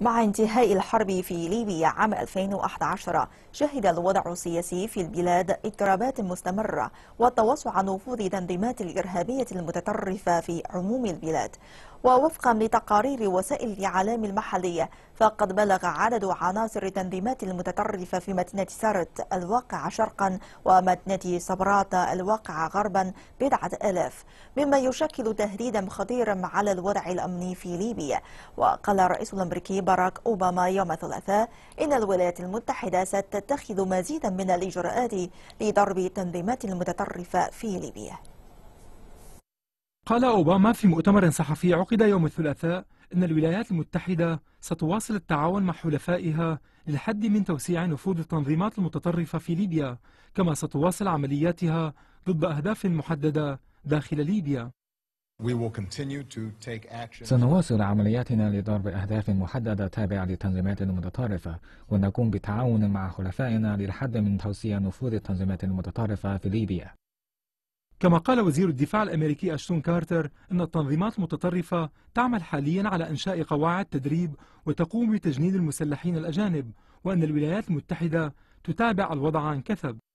مع انتهاء الحرب في ليبيا عام 2011 شهد الوضع السياسي في البلاد اضطرابات مستمرة وتوسع نفوذ تنظيمات الإرهابية المتطرفة في عموم البلاد ووفقا لتقارير وسائل الإعلام المحلية فقد بلغ عدد عناصر التنظيمات المتطرفة في مدينة سرت الواقعة شرقا ومدينة صبرات الواقعة غربا بضعة آلاف مما يشكل تهديدا خطيرا على الوضع الأمني في ليبيا وقال الرئيس الأمريكي باراك أوباما يوم الثلاثاء إن الولايات المتحدة ستتخذ مزيدا من الإجراءات لضرب التنظيمات المتطرفة في ليبيا قال أوباما في مؤتمر صحفي عقد يوم الثلاثاء أن الولايات المتحدة ستواصل التعاون مع حلفائها للحد من توسيع نفوذ التنظيمات المتطرفة في ليبيا كما ستواصل عملياتها ضد أهداف محددة داخل ليبيا سنواصل عملياتنا لضرب أهداف محددة تابعة للتنظيمات المتطرفة ونقوم بتعاون مع حلفائنا للحد من توسيع نفوذ التنظيمات المتطرفة في ليبيا كما قال وزير الدفاع الأمريكي أشتون كارتر أن التنظيمات المتطرفة تعمل حاليا على إنشاء قواعد تدريب وتقوم بتجنيد المسلحين الأجانب وأن الولايات المتحدة تتابع الوضع عن كثب